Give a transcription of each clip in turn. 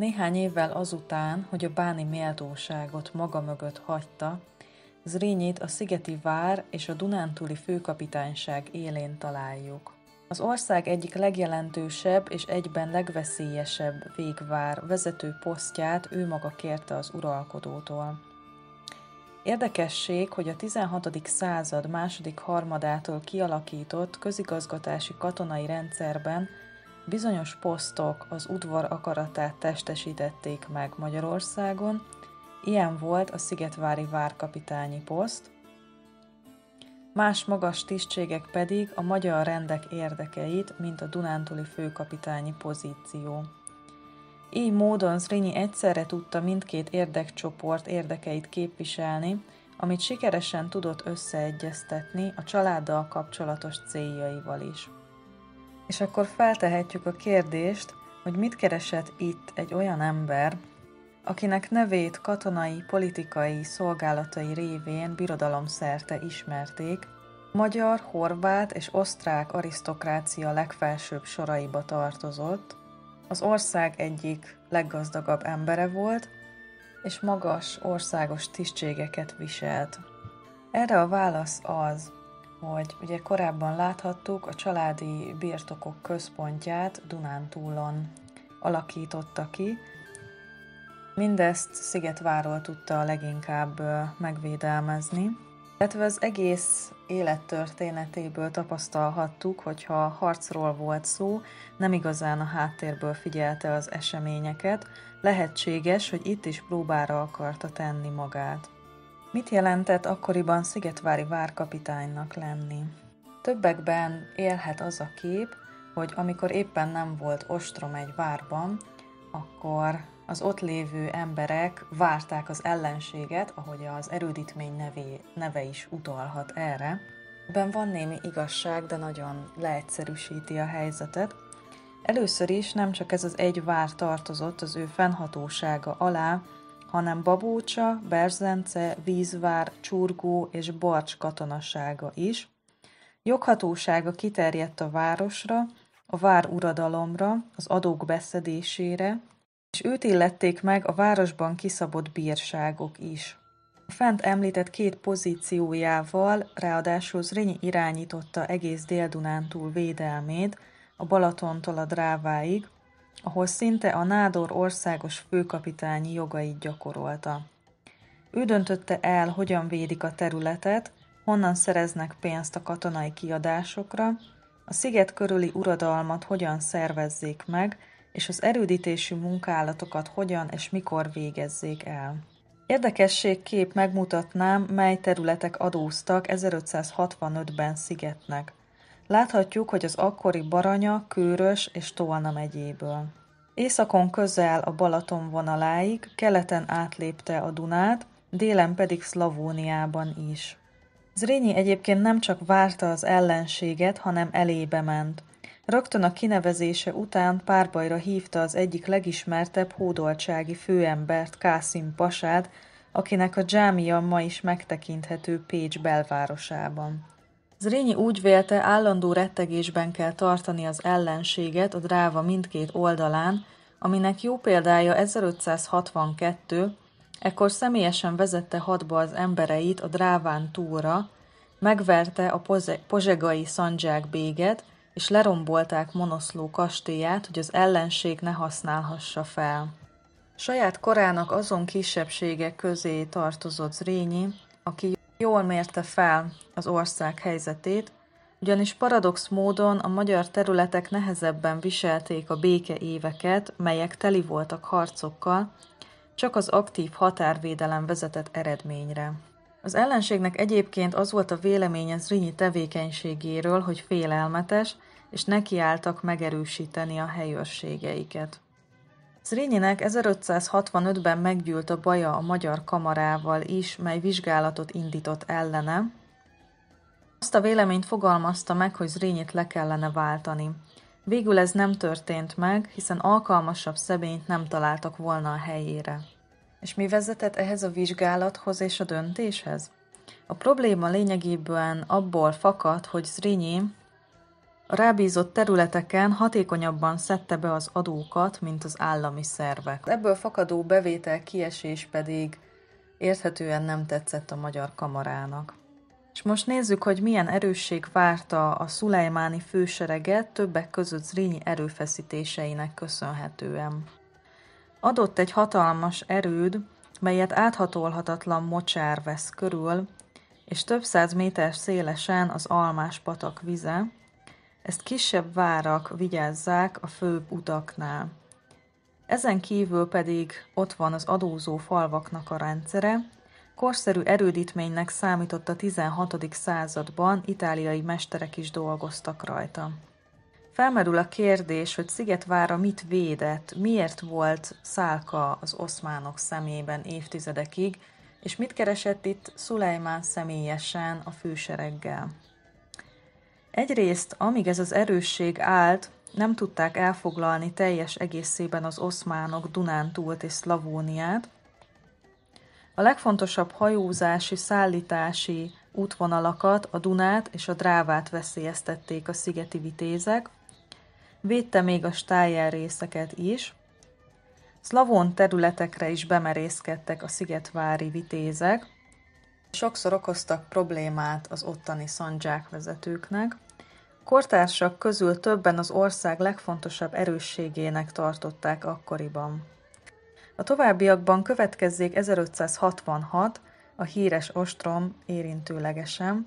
Néhány évvel azután, hogy a báni méltóságot maga mögött hagyta, zrínyit a Szigeti Vár és a Dunántúli Főkapitányság élén találjuk. Az ország egyik legjelentősebb és egyben legveszélyesebb végvár vezető posztját ő maga kérte az uralkodótól. Érdekesség, hogy a 16. század második harmadától kialakított közigazgatási katonai rendszerben Bizonyos posztok az udvar akaratát testesítették meg Magyarországon, ilyen volt a Szigetvári várkapitányi poszt, más magas tisztségek pedig a magyar rendek érdekeit, mint a Dunántúli főkapitányi pozíció. Így módon Zrínyi egyszerre tudta mindkét érdekcsoport érdekeit képviselni, amit sikeresen tudott összeegyeztetni a családdal kapcsolatos céljaival is. És akkor feltehetjük a kérdést, hogy mit keresett itt egy olyan ember, akinek nevét katonai, politikai szolgálatai révén birodalom szerte ismerték, magyar, horvát és osztrák arisztokrácia legfelsőbb soraiba tartozott, az ország egyik leggazdagabb embere volt, és magas országos tisztségeket viselt. Erre a válasz az, hogy ugye korábban láthattuk a családi birtokok központját Dunántúlon alakította ki. Mindezt Szigetváról tudta leginkább megvédelmezni. Illetve az egész élettörténetéből tapasztalhattuk, hogy ha harcról volt szó, nem igazán a háttérből figyelte az eseményeket, lehetséges, hogy itt is próbára akarta tenni magát. Mit jelentett akkoriban Szigetvári várkapitánynak lenni? Többekben élhet az a kép, hogy amikor éppen nem volt ostrom egy várban, akkor az ott lévő emberek várták az ellenséget, ahogy az erődítmény nevé, neve is utalhat erre. Ebben van némi igazság, de nagyon leegyszerűsíti a helyzetet. Először is nem csak ez az egy vár tartozott az ő fennhatósága alá, hanem Babócsa, Berzence, Vízvár, Csurgó és Barcs katonasága is. Joghatósága kiterjedt a városra, a vár uradalomra, az adók beszedésére, és őt illették meg a városban kiszabott bírságok is. A fent említett két pozíciójával ráadásul Zrínyi irányította egész Dél-Dunántúl védelmét, a Balatontól a Dráváig, ahol szinte a nádor országos főkapitányi jogait gyakorolta. Ő döntötte el, hogyan védik a területet, honnan szereznek pénzt a katonai kiadásokra, a sziget körüli uradalmat hogyan szervezzék meg, és az erődítési munkálatokat hogyan és mikor végezzék el. Érdekességkép megmutatnám, mely területek adóztak 1565-ben szigetnek. Láthatjuk, hogy az akkori Baranya, Kőrös és Tolna megyéből. Északon közel a Balaton vonaláig, keleten átlépte a Dunát, délen pedig Szlavóniában is. Zrínyi egyébként nem csak várta az ellenséget, hanem elébe ment. Rögtön a kinevezése után párbajra hívta az egyik legismertebb hódoltsági főembert, Kászim Pasát, akinek a dzsámia ma is megtekinthető Pécs belvárosában. Zrínyi úgy vélte, állandó rettegésben kell tartani az ellenséget a dráva mindkét oldalán, aminek jó példája 1562, ekkor személyesen vezette hadba az embereit a dráván túra, megverte a pozsegai szandzsák béget, és lerombolták Monoszló kastélyát, hogy az ellenség ne használhassa fel. Saját korának azon kisebbségek közé tartozott Zrínyi, aki Jól mérte fel az ország helyzetét, ugyanis paradox módon a magyar területek nehezebben viselték a béke éveket, melyek teli voltak harcokkal, csak az aktív határvédelem vezetett eredményre. Az ellenségnek egyébként az volt a véleménye Zrinyi tevékenységéről, hogy félelmetes, és nekiálltak megerősíteni a helyőrségeiket. Zrínyinek 1565-ben meggyűlt a baja a Magyar Kamarával is, mely vizsgálatot indított ellene. Azt a véleményt fogalmazta meg, hogy Zrínyit le kellene váltani. Végül ez nem történt meg, hiszen alkalmasabb szebényt nem találtak volna a helyére. És mi vezetett ehhez a vizsgálathoz és a döntéshez? A probléma lényegében abból fakad, hogy Zrínyi a rábízott területeken hatékonyabban szedte be az adókat, mint az állami szervek. Ebből fakadó bevétel kiesés pedig érthetően nem tetszett a magyar kamarának. És most nézzük, hogy milyen erősség várta a szulejmáni fősereget többek között Zrínyi erőfeszítéseinek köszönhetően. Adott egy hatalmas erőd, melyet áthatolhatatlan mocsár vesz körül, és több száz méter szélesen az almás patak vize, ezt kisebb várak vigyázzák a főbb utaknál. Ezen kívül pedig ott van az adózó falvaknak a rendszere, korszerű erődítménynek számított a 16. században, itáliai mesterek is dolgoztak rajta. Felmerül a kérdés, hogy Szigetvára mit védett, miért volt szálka az oszmánok szemében évtizedekig, és mit keresett itt Szulejmán személyesen a fősereggel. Egyrészt, amíg ez az erősség állt, nem tudták elfoglalni teljes egészében az oszmánok Dunántúlt és Szlavóniát. A legfontosabb hajózási, szállítási útvonalakat, a Dunát és a Drávát veszélyeztették a szigeti vitézek, védte még a stájer részeket is, szlavón területekre is bemerészkedtek a szigetvári vitézek, Sokszor okoztak problémát az ottani szandzsák vezetőknek. Kortársak közül többen az ország legfontosabb erősségének tartották akkoriban. A továbbiakban következzék 1566, a híres ostrom érintőlegesen,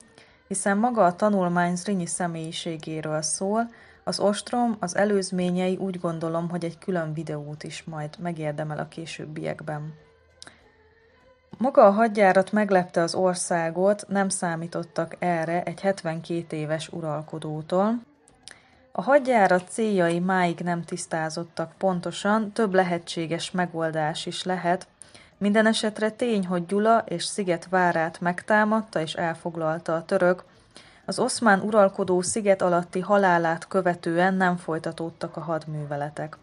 hiszen maga a tanulmány Zrinyi személyiségéről szól, az ostrom, az előzményei úgy gondolom, hogy egy külön videót is majd megérdemel a későbbiekben. Maga a hadjárat meglepte az országot, nem számítottak erre egy 72 éves uralkodótól. A hadjárat céljai máig nem tisztázottak pontosan, több lehetséges megoldás is lehet. Minden esetre tény, hogy Gyula és Sziget várát megtámadta és elfoglalta a török, az oszmán uralkodó sziget alatti halálát követően nem folytatódtak a hadműveletek.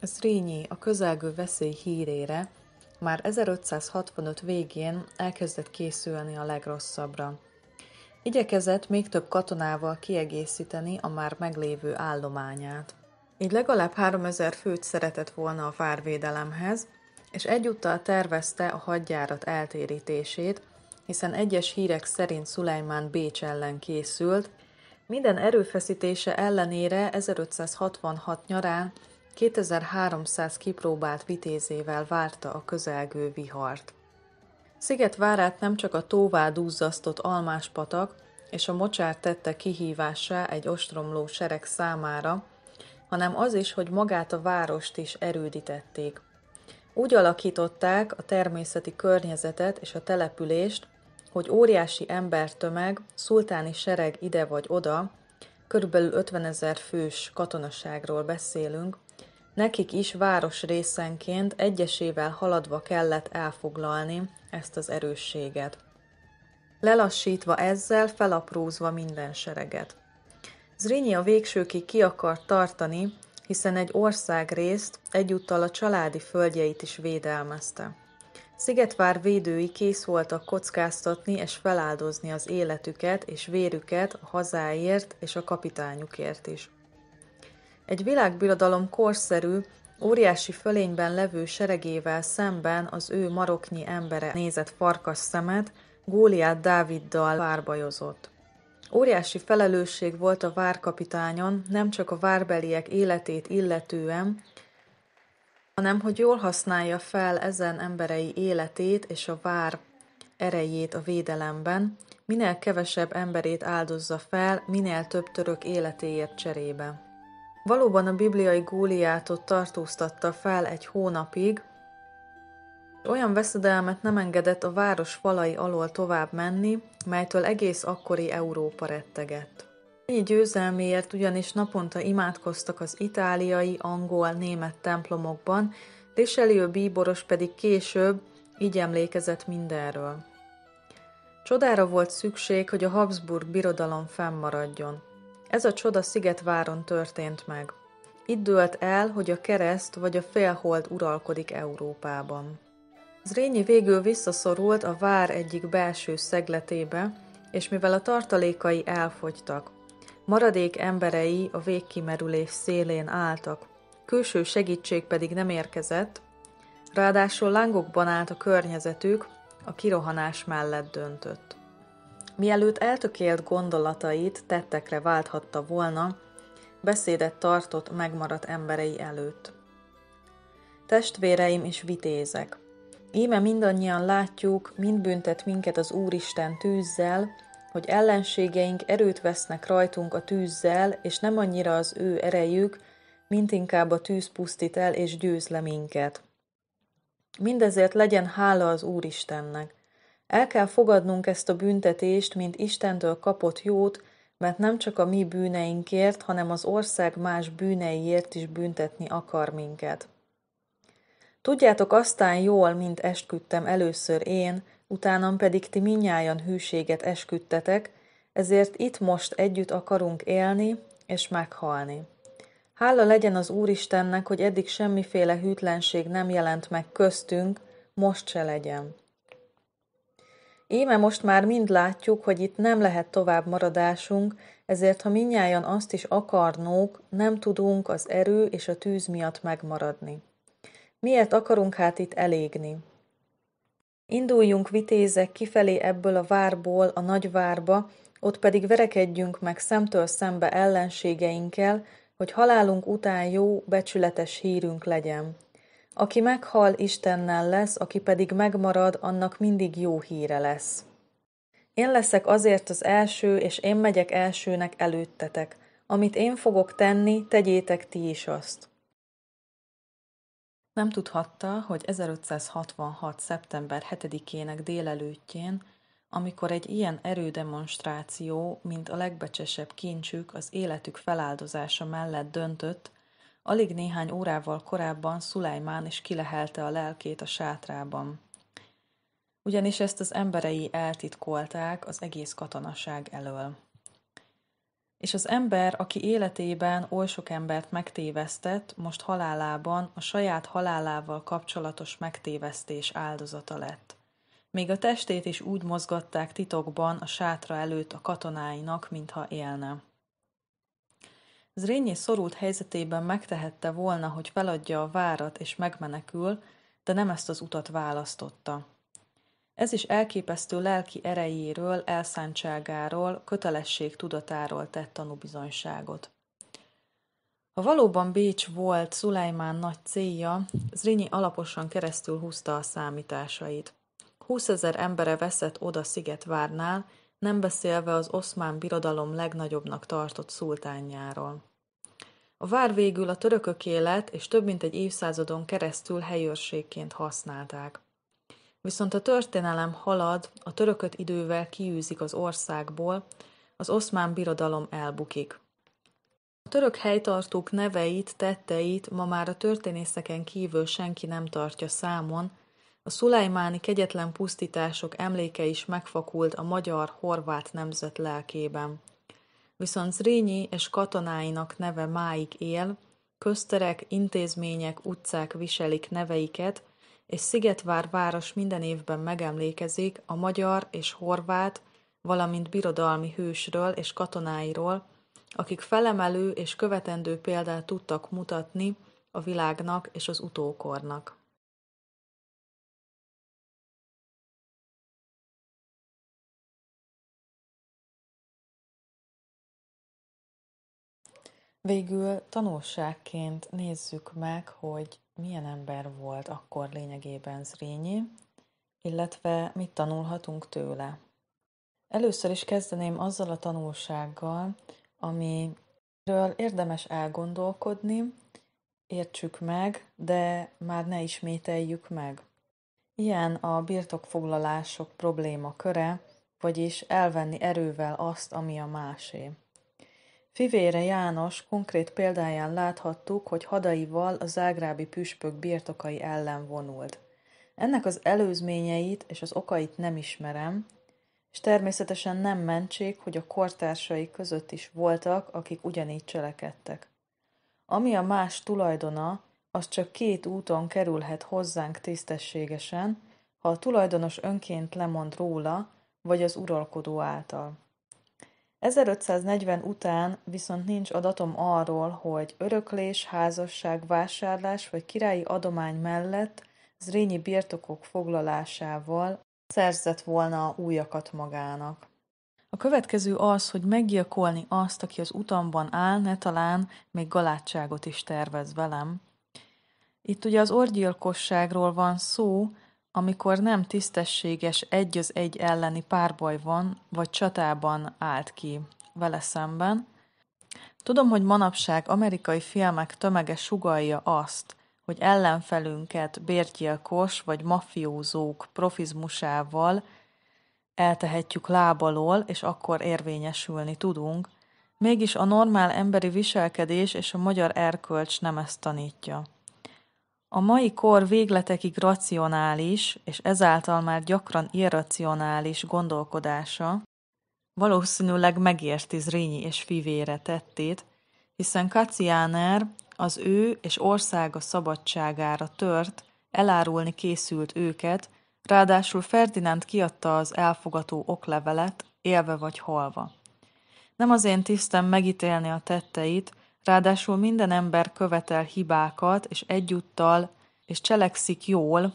Ez Rényi a közelgő veszély hírére már 1565 végén elkezdett készülni a legrosszabbra. Igyekezett még több katonával kiegészíteni a már meglévő állományát. Így legalább 3000 főt szeretett volna a várvédelemhez, és egyúttal tervezte a hadjárat eltérítését, hiszen egyes hírek szerint Szulajmán Bécs ellen készült, minden erőfeszítése ellenére 1566 nyarán 2300 kipróbált vitézével várta a közelgő vihart. várát nem csak a tóvá duzzasztott almás patak és a mocsár tette kihívássá egy ostromló sereg számára, hanem az is, hogy magát a várost is erődítették. Úgy alakították a természeti környezetet és a települést, hogy óriási embertömeg, szultáni sereg ide vagy oda, körülbelül 50 ezer fős katonaságról beszélünk, Nekik is részenként egyesével haladva kellett elfoglalni ezt az erősséget. Lelassítva ezzel, felaprózva minden sereget. Zrínyi a végsőkig ki akart tartani, hiszen egy ország részt egyúttal a családi földjeit is védelmezte. Szigetvár védői kész voltak kockáztatni és feláldozni az életüket és vérüket a hazáért és a kapitányukért is. Egy világbirodalom korszerű, óriási fölényben levő seregével szemben az ő maroknyi embere nézett farkas szemet, Góliát Dáviddal várbajozott. Óriási felelősség volt a várkapitányon, nem csak a várbeliek életét illetően, hanem hogy jól használja fel ezen emberei életét és a vár erejét a védelemben, minél kevesebb emberét áldozza fel, minél több török életéért cserébe. Valóban a bibliai Góliátot tartóztatta fel egy hónapig, olyan veszedelmet nem engedett a város falai alól tovább menni, melytől egész akkori Európa rettegett. Ennyi győzelméért ugyanis naponta imádkoztak az itáliai, angol, német templomokban, Richelieu bíboros pedig később így emlékezett mindenről. Csodára volt szükség, hogy a Habsburg birodalom fennmaradjon. Ez a csoda Szigetváron történt meg. Itt dőlt el, hogy a kereszt vagy a félhold uralkodik Európában. Zrényi végül visszaszorult a vár egyik belső szegletébe, és mivel a tartalékai elfogytak, maradék emberei a végkimerülés szélén álltak, külső segítség pedig nem érkezett, ráadásul lángokban állt a környezetük, a kirohanás mellett döntött. Mielőtt eltökélt gondolatait tettekre válthatta volna, beszédet tartott megmaradt emberei előtt. Testvéreim és vitézek! Íme mindannyian látjuk, mind büntet minket az Úristen tűzzel, hogy ellenségeink erőt vesznek rajtunk a tűzzel, és nem annyira az ő erejük, mint inkább a tűz pusztít el és győz le minket. Mindezért legyen hála az Úristennek. El kell fogadnunk ezt a büntetést, mint Istentől kapott jót, mert nem csak a mi bűneinkért, hanem az ország más bűneiért is büntetni akar minket. Tudjátok aztán jól, mint esküdtem először én, utánam pedig ti minnyájan hűséget esküdtetek, ezért itt most együtt akarunk élni és meghalni. Hála legyen az Úristennek, hogy eddig semmiféle hűtlenség nem jelent meg köztünk, most se legyen. Íme most már mind látjuk, hogy itt nem lehet tovább maradásunk, ezért ha minnyáján azt is akarnók, nem tudunk az erő és a tűz miatt megmaradni. Miért akarunk hát itt elégni? Induljunk vitézek kifelé ebből a várból a nagyvárba, ott pedig verekedjünk meg szemtől szembe ellenségeinkkel, hogy halálunk után jó, becsületes hírünk legyen. Aki meghal, Istennel lesz, aki pedig megmarad, annak mindig jó híre lesz. Én leszek azért az első, és én megyek elsőnek előttetek. Amit én fogok tenni, tegyétek ti is azt. Nem tudhatta, hogy 1566. szeptember 7-ének délelőttjén, amikor egy ilyen erődemonstráció, mint a legbecsesebb kincsük az életük feláldozása mellett döntött, Alig néhány órával korábban Szulajmán is kilehelte a lelkét a sátrában. Ugyanis ezt az emberei eltitkolták az egész katonaság elől. És az ember, aki életében oly sok embert megtévesztett, most halálában a saját halálával kapcsolatos megtévesztés áldozata lett. Még a testét is úgy mozgatták titokban a sátra előtt a katonáinak, mintha élne. Zrényi szorult helyzetében megtehette volna, hogy feladja a várat és megmenekül, de nem ezt az utat választotta. Ez is elképesztő lelki erejéről, elszántságáról, kötelesség tudatáról tett tanúbizonyságot. Ha valóban Bécs volt Szulajmán nagy célja, Zrínyi alaposan keresztül húzta a számításait. 20 ezer embere veszett oda Szigetvárnál, nem beszélve az oszmán birodalom legnagyobbnak tartott szultánjáról. A vár végül a törökök élet és több mint egy évszázadon keresztül helyőrségként használták. Viszont a történelem halad, a törököt idővel kiűzik az országból, az oszmán birodalom elbukik. A török helytartók neveit, tetteit ma már a történészeken kívül senki nem tartja számon, a szulajmáni kegyetlen pusztítások emléke is megfakult a magyar-horvát nemzet lelkében. Viszont Zrínyi és katonáinak neve máig él, közterek, intézmények, utcák viselik neveiket, és Szigetvár város minden évben megemlékezik a magyar és horvát, valamint birodalmi hősről és katonáiról, akik felemelő és követendő példát tudtak mutatni a világnak és az utókornak. Végül tanulságként nézzük meg, hogy milyen ember volt akkor lényegében Zrínyi, illetve mit tanulhatunk tőle. Először is kezdeném azzal a tanulsággal, amiről érdemes elgondolkodni, értsük meg, de már ne ismételjük meg. Ilyen a birtokfoglalások köre, vagyis elvenni erővel azt, ami a másé. Fivére János konkrét példáján láthattuk, hogy hadaival a zágrábi püspök birtokai ellen vonult. Ennek az előzményeit és az okait nem ismerem, és természetesen nem mentség, hogy a kortársai között is voltak, akik ugyanígy cselekedtek. Ami a más tulajdona, az csak két úton kerülhet hozzánk tisztességesen, ha a tulajdonos önként lemond róla, vagy az uralkodó által. 1540 után viszont nincs adatom arról hogy öröklés házasság vásárlás vagy királyi adomány mellett zrényi birtokok foglalásával szerzett volna újakat magának. A következő az, hogy meggyilkolni azt, aki az utamban áll, ne talán még galátságot is tervez velem. Itt ugye az orgyilkosságról van szó, amikor nem tisztességes egy az egy elleni párbaj van, vagy csatában állt ki vele szemben. Tudom, hogy manapság amerikai filmek tömege sugalja azt, hogy ellenfelünket bérgyilkos vagy mafiózók profizmusával eltehetjük lábalól, és akkor érvényesülni tudunk, mégis a normál emberi viselkedés és a magyar erkölcs nem ezt tanítja. A mai kor végletekig racionális és ezáltal már gyakran irracionális gondolkodása valószínűleg megérti Zrínyi és fivére tettét, hiszen Kaciáner az ő és országa szabadságára tört, elárulni készült őket, ráadásul Ferdinánd kiadta az elfogató oklevelet, élve vagy halva. Nem az én tisztem megítélni a tetteit, Ráadásul minden ember követel hibákat, és egyúttal, és cselekszik jól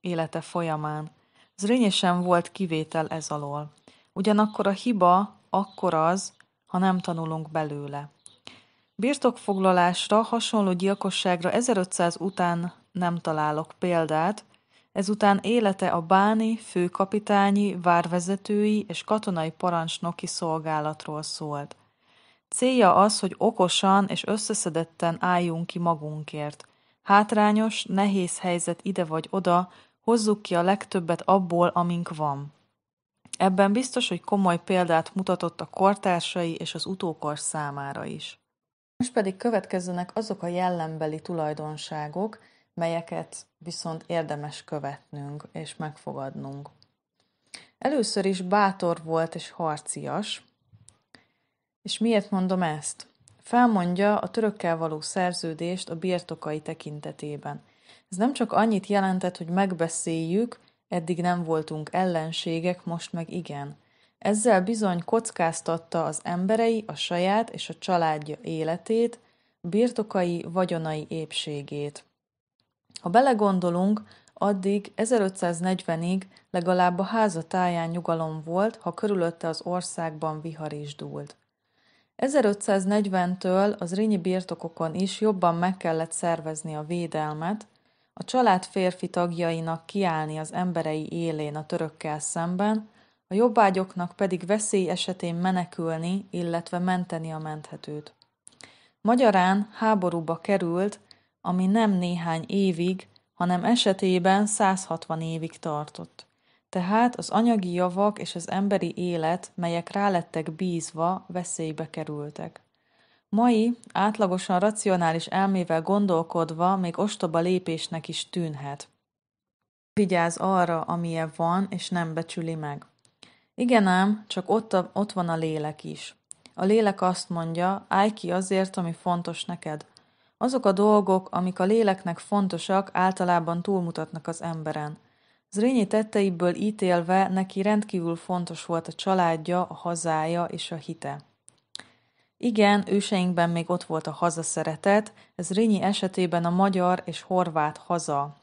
élete folyamán. Zrénye sem volt kivétel ez alól. Ugyanakkor a hiba akkor az, ha nem tanulunk belőle. Birtokfoglalásra, hasonló gyilkosságra 1500 után nem találok példát, ezután élete a báni, főkapitányi, várvezetői és katonai parancsnoki szolgálatról szólt. Célja az, hogy okosan és összeszedetten álljunk ki magunkért. Hátrányos, nehéz helyzet ide vagy oda, hozzuk ki a legtöbbet abból, amink van. Ebben biztos, hogy komoly példát mutatott a kortársai és az utókor számára is. Most pedig következzenek azok a jellembeli tulajdonságok, melyeket viszont érdemes követnünk és megfogadnunk. Először is bátor volt és harcias, és miért mondom ezt? Felmondja a törökkel való szerződést a birtokai tekintetében. Ez nem csak annyit jelentett, hogy megbeszéljük, eddig nem voltunk ellenségek, most meg igen. Ezzel bizony kockáztatta az emberei, a saját és a családja életét, birtokai vagyonai épségét. Ha belegondolunk, addig 1540-ig legalább a háza táján nyugalom volt, ha körülötte az országban vihar is dúlt. 1540-től az rényi birtokokon is jobban meg kellett szervezni a védelmet, a család férfi tagjainak kiállni az emberei élén a törökkel szemben, a jobbágyoknak pedig veszély esetén menekülni, illetve menteni a menthetőt. Magyarán háborúba került, ami nem néhány évig, hanem esetében 160 évig tartott. Tehát az anyagi javak és az emberi élet, melyek rálettek bízva, veszélybe kerültek. Mai, átlagosan racionális elmével gondolkodva még ostoba lépésnek is tűnhet. Vigyázz arra, amilyen van, és nem becsüli meg. Igen ám, csak ott, a, ott van a lélek is. A lélek azt mondja, állj ki azért, ami fontos neked. Azok a dolgok, amik a léleknek fontosak, általában túlmutatnak az emberen – Zrínyi tetteiből ítélve neki rendkívül fontos volt a családja, a hazája és a hite. Igen, őseinkben még ott volt a hazaszeretet, ez Rényi esetében a magyar és horvát haza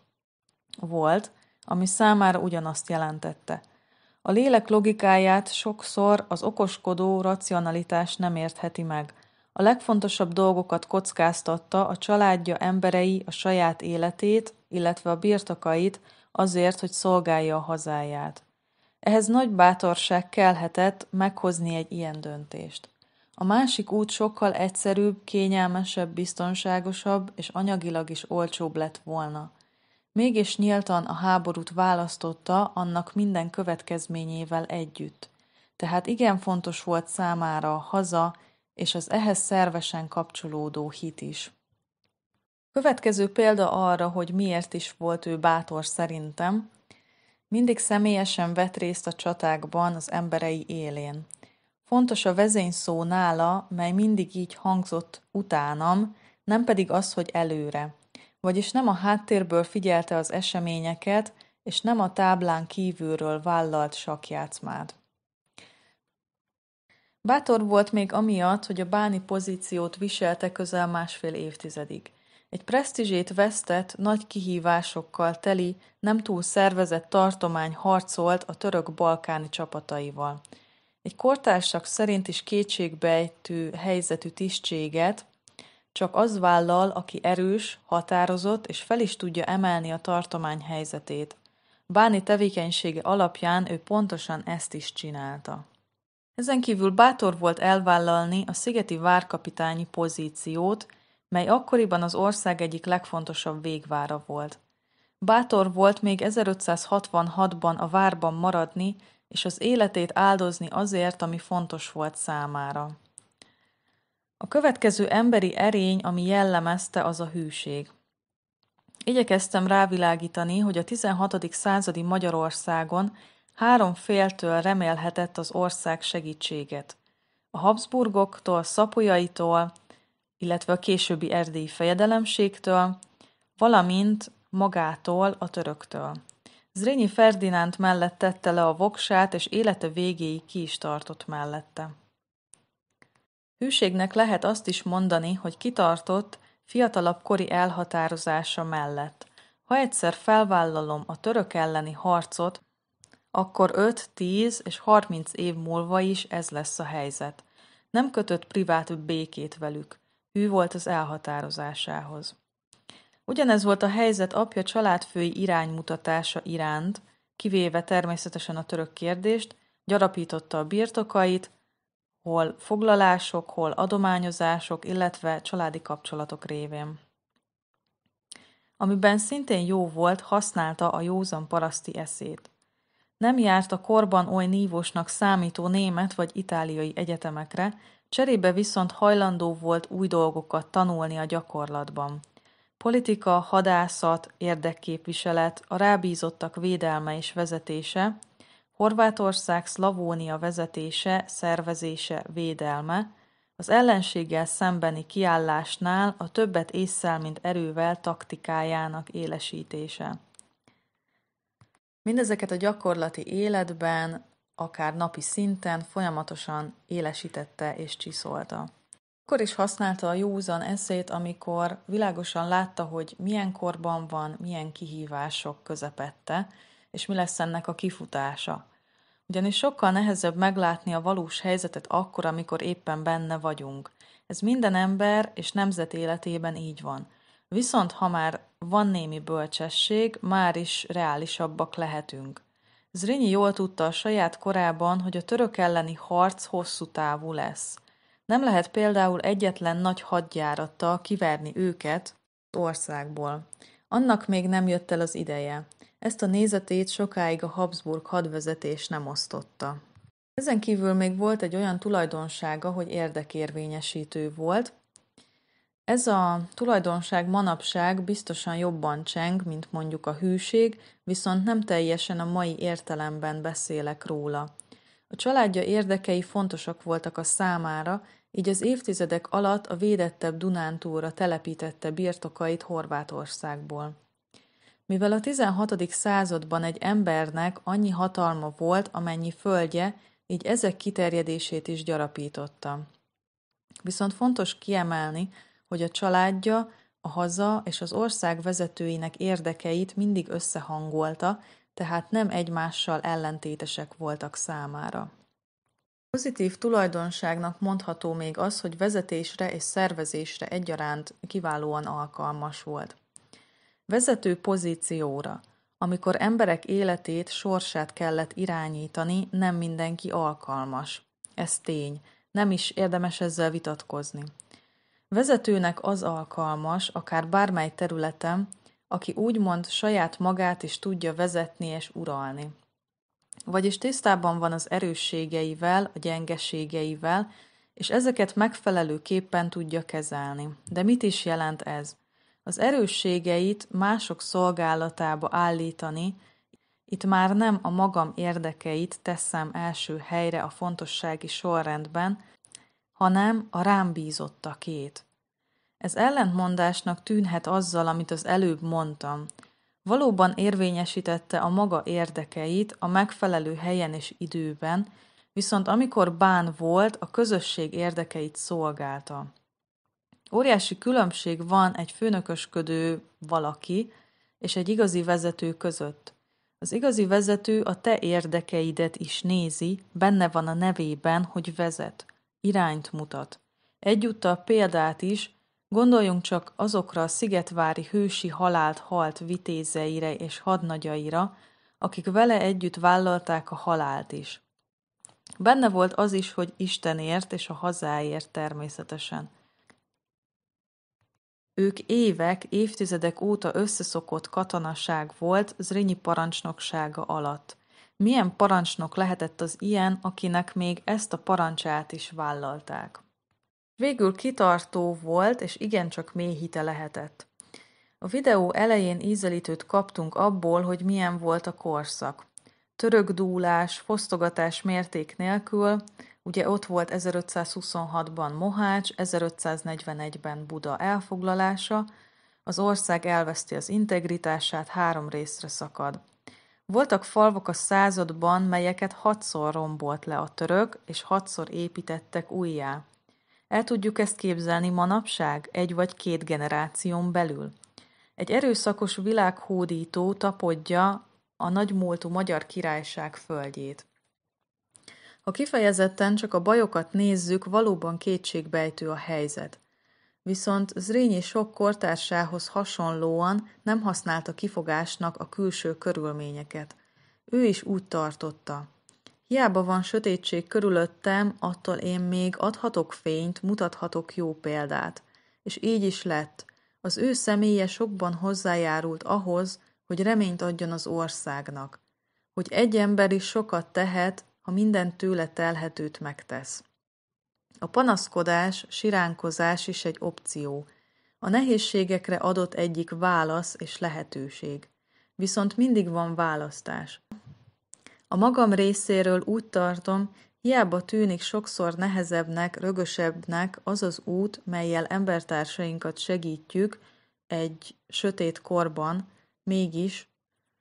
volt, ami számára ugyanazt jelentette. A lélek logikáját sokszor az okoskodó racionalitás nem értheti meg. A legfontosabb dolgokat kockáztatta a családja emberei, a saját életét, illetve a birtokait, azért, hogy szolgálja a hazáját. Ehhez nagy bátorság kellhetett meghozni egy ilyen döntést. A másik út sokkal egyszerűbb, kényelmesebb, biztonságosabb és anyagilag is olcsóbb lett volna. Mégis nyíltan a háborút választotta annak minden következményével együtt. Tehát igen fontos volt számára a haza és az ehhez szervesen kapcsolódó hit is. Következő példa arra, hogy miért is volt ő bátor szerintem. Mindig személyesen vett részt a csatákban az emberei élén. Fontos a vezényszó nála, mely mindig így hangzott utánam, nem pedig az, hogy előre. Vagyis nem a háttérből figyelte az eseményeket, és nem a táblán kívülről vállalt sakjátszmát. Bátor volt még amiatt, hogy a báni pozíciót viselte közel másfél évtizedig. Egy presztízsét vesztett, nagy kihívásokkal teli, nem túl szervezett tartomány harcolt a török-balkáni csapataival. Egy kortársak szerint is kétségbejtő helyzetű tisztséget csak az vállal, aki erős, határozott és fel is tudja emelni a tartomány helyzetét. Báni tevékenysége alapján ő pontosan ezt is csinálta. Ezen kívül bátor volt elvállalni a szigeti várkapitányi pozíciót, mely akkoriban az ország egyik legfontosabb végvára volt. Bátor volt még 1566-ban a várban maradni, és az életét áldozni azért, ami fontos volt számára. A következő emberi erény, ami jellemezte, az a hűség. Igyekeztem rávilágítani, hogy a 16. századi Magyarországon három féltől remélhetett az ország segítséget. A Habsburgoktól, Szapujaitól, illetve a későbbi erdélyi fejedelemségtől, valamint magától a töröktől. Zrényi Ferdinánd mellett tette le a voksát, és élete végéig ki is tartott mellette. Hűségnek lehet azt is mondani, hogy kitartott fiatalabb kori elhatározása mellett. Ha egyszer felvállalom a török elleni harcot, akkor 5, 10 és 30 év múlva is ez lesz a helyzet. Nem kötött privát békét velük. Hű volt az elhatározásához. Ugyanez volt a helyzet apja családfői iránymutatása iránt, kivéve természetesen a török kérdést, gyarapította a birtokait, hol foglalások, hol adományozások, illetve családi kapcsolatok révén. Amiben szintén jó volt, használta a józan paraszti eszét. Nem járt a korban oly nívósnak számító német vagy itáliai egyetemekre, Cserébe viszont hajlandó volt új dolgokat tanulni a gyakorlatban. Politika, hadászat, érdekképviselet, a rábízottak védelme és vezetése, Horvátország Szlavónia vezetése, szervezése, védelme, az ellenséggel szembeni kiállásnál a többet észszel, mint erővel taktikájának élesítése. Mindezeket a gyakorlati életben, akár napi szinten folyamatosan élesítette és csiszolta. Akkor is használta a józan eszét, amikor világosan látta, hogy milyen korban van, milyen kihívások közepette, és mi lesz ennek a kifutása. Ugyanis sokkal nehezebb meglátni a valós helyzetet akkor, amikor éppen benne vagyunk. Ez minden ember és nemzet életében így van. Viszont ha már van némi bölcsesség, már is reálisabbak lehetünk. Zrínyi jól tudta a saját korában, hogy a török elleni harc hosszú távú lesz. Nem lehet például egyetlen nagy hadjárattal kiverni őket az országból. Annak még nem jött el az ideje. Ezt a nézetét sokáig a Habsburg hadvezetés nem osztotta. Ezen kívül még volt egy olyan tulajdonsága, hogy érdekérvényesítő volt, ez a tulajdonság manapság biztosan jobban cseng, mint mondjuk a hűség, viszont nem teljesen a mai értelemben beszélek róla. A családja érdekei fontosak voltak a számára, így az évtizedek alatt a védettebb Dunántúra telepítette birtokait Horvátországból. Mivel a 16. században egy embernek annyi hatalma volt, amennyi földje, így ezek kiterjedését is gyarapította. Viszont fontos kiemelni, hogy a családja, a haza és az ország vezetőinek érdekeit mindig összehangolta, tehát nem egymással ellentétesek voltak számára. Pozitív tulajdonságnak mondható még az, hogy vezetésre és szervezésre egyaránt kiválóan alkalmas volt. Vezető pozícióra, amikor emberek életét, sorsát kellett irányítani, nem mindenki alkalmas. Ez tény, nem is érdemes ezzel vitatkozni. Vezetőnek az alkalmas, akár bármely területen, aki úgymond saját magát is tudja vezetni és uralni. Vagyis tisztában van az erősségeivel, a gyengeségeivel, és ezeket megfelelőképpen tudja kezelni. De mit is jelent ez? Az erősségeit mások szolgálatába állítani, itt már nem a magam érdekeit teszem első helyre a fontossági sorrendben, hanem a rám bízottakét. Ez ellentmondásnak tűnhet azzal, amit az előbb mondtam. Valóban érvényesítette a maga érdekeit a megfelelő helyen és időben, viszont amikor bán volt, a közösség érdekeit szolgálta. Óriási különbség van egy főnökösködő valaki és egy igazi vezető között. Az igazi vezető a te érdekeidet is nézi, benne van a nevében, hogy vezet irányt mutat. Egyúttal példát is, gondoljunk csak azokra a szigetvári hősi halált halt vitézeire és hadnagyaira, akik vele együtt vállalták a halált is. Benne volt az is, hogy Istenért és a hazáért természetesen. Ők évek, évtizedek óta összeszokott katonaság volt Zrínyi parancsnoksága alatt. Milyen parancsnok lehetett az ilyen, akinek még ezt a parancsát is vállalták? Végül kitartó volt, és igencsak mély hite lehetett. A videó elején ízelítőt kaptunk abból, hogy milyen volt a korszak. Török dúlás, fosztogatás mérték nélkül, ugye ott volt 1526-ban Mohács, 1541-ben Buda elfoglalása, az ország elveszti az integritását, három részre szakad – voltak falvak a században, melyeket hatszor rombolt le a török, és hatszor építettek újjá. El tudjuk ezt képzelni manapság, egy vagy két generáción belül. Egy erőszakos világhódító tapodja a nagymúltú magyar királyság földjét. Ha kifejezetten csak a bajokat nézzük, valóban kétségbejtő a helyzet viszont Zrínyi sok kortársához hasonlóan nem használta kifogásnak a külső körülményeket. Ő is úgy tartotta. Hiába van sötétség körülöttem, attól én még adhatok fényt, mutathatok jó példát. És így is lett. Az ő személye sokban hozzájárult ahhoz, hogy reményt adjon az országnak. Hogy egy ember is sokat tehet, ha minden tőle telhetőt megtesz. A panaszkodás, siránkozás is egy opció. A nehézségekre adott egyik válasz és lehetőség. Viszont mindig van választás. A magam részéről úgy tartom, hiába tűnik sokszor nehezebbnek, rögösebbnek az az út, melyel embertársainkat segítjük egy sötét korban, mégis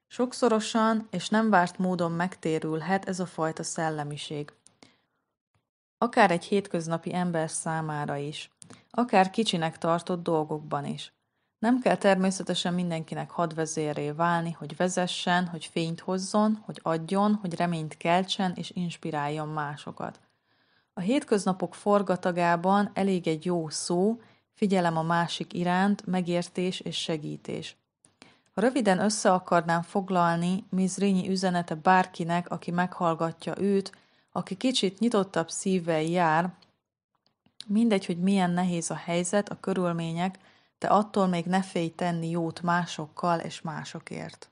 sokszorosan és nem várt módon megtérülhet ez a fajta szellemiség. Akár egy hétköznapi ember számára is, akár kicsinek tartott dolgokban is. Nem kell természetesen mindenkinek hadvezéré válni, hogy vezessen, hogy fényt hozzon, hogy adjon, hogy reményt keltsen és inspiráljon másokat. A hétköznapok forgatagában elég egy jó szó, figyelem a másik iránt, megértés és segítés. Ha röviden össze akarnám foglalni Mizrényi üzenete bárkinek, aki meghallgatja őt, aki kicsit nyitottabb szívvel jár, mindegy, hogy milyen nehéz a helyzet, a körülmények, de attól még ne félj tenni jót másokkal és másokért.